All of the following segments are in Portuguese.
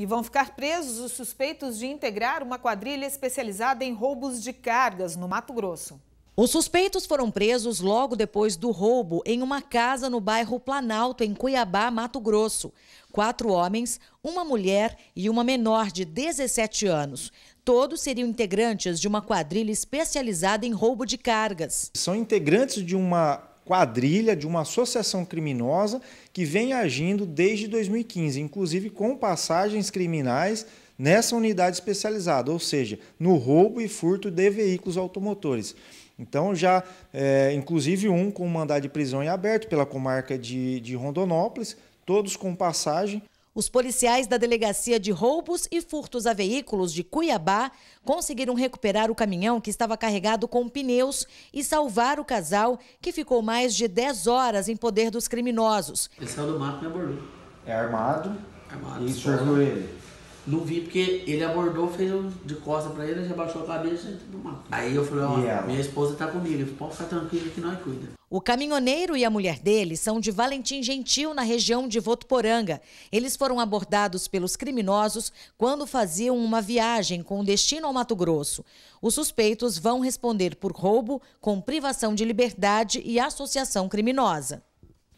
E vão ficar presos os suspeitos de integrar uma quadrilha especializada em roubos de cargas no Mato Grosso. Os suspeitos foram presos logo depois do roubo em uma casa no bairro Planalto, em Cuiabá, Mato Grosso. Quatro homens, uma mulher e uma menor de 17 anos. Todos seriam integrantes de uma quadrilha especializada em roubo de cargas. São integrantes de uma quadrilha, de uma associação criminosa que vem agindo desde 2015, inclusive com passagens criminais nessa unidade especializada, ou seja, no roubo e furto de veículos automotores. Então, já, é, inclusive, um com mandado de prisão em aberto pela comarca de, de Rondonópolis, todos com passagem. Os policiais da Delegacia de Roubos e Furtos a Veículos de Cuiabá conseguiram recuperar o caminhão que estava carregado com pneus e salvar o casal, que ficou mais de 10 horas em poder dos criminosos. Ele saiu é do mato e né, É armado, armado e surgiu é ele. Não vi porque ele abordou, fez de costa pra ele, já baixou a cabeça e pro mato. Aí eu falei, ó, minha esposa tá comigo, falei, pode ficar tranquilo que nós cuida. O caminhoneiro e a mulher dele são de Valentim Gentil, na região de Votuporanga. Eles foram abordados pelos criminosos quando faziam uma viagem com destino ao Mato Grosso. Os suspeitos vão responder por roubo, com privação de liberdade e associação criminosa.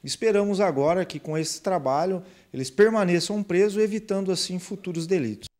Esperamos agora que com esse trabalho eles permaneçam presos, evitando assim futuros delitos.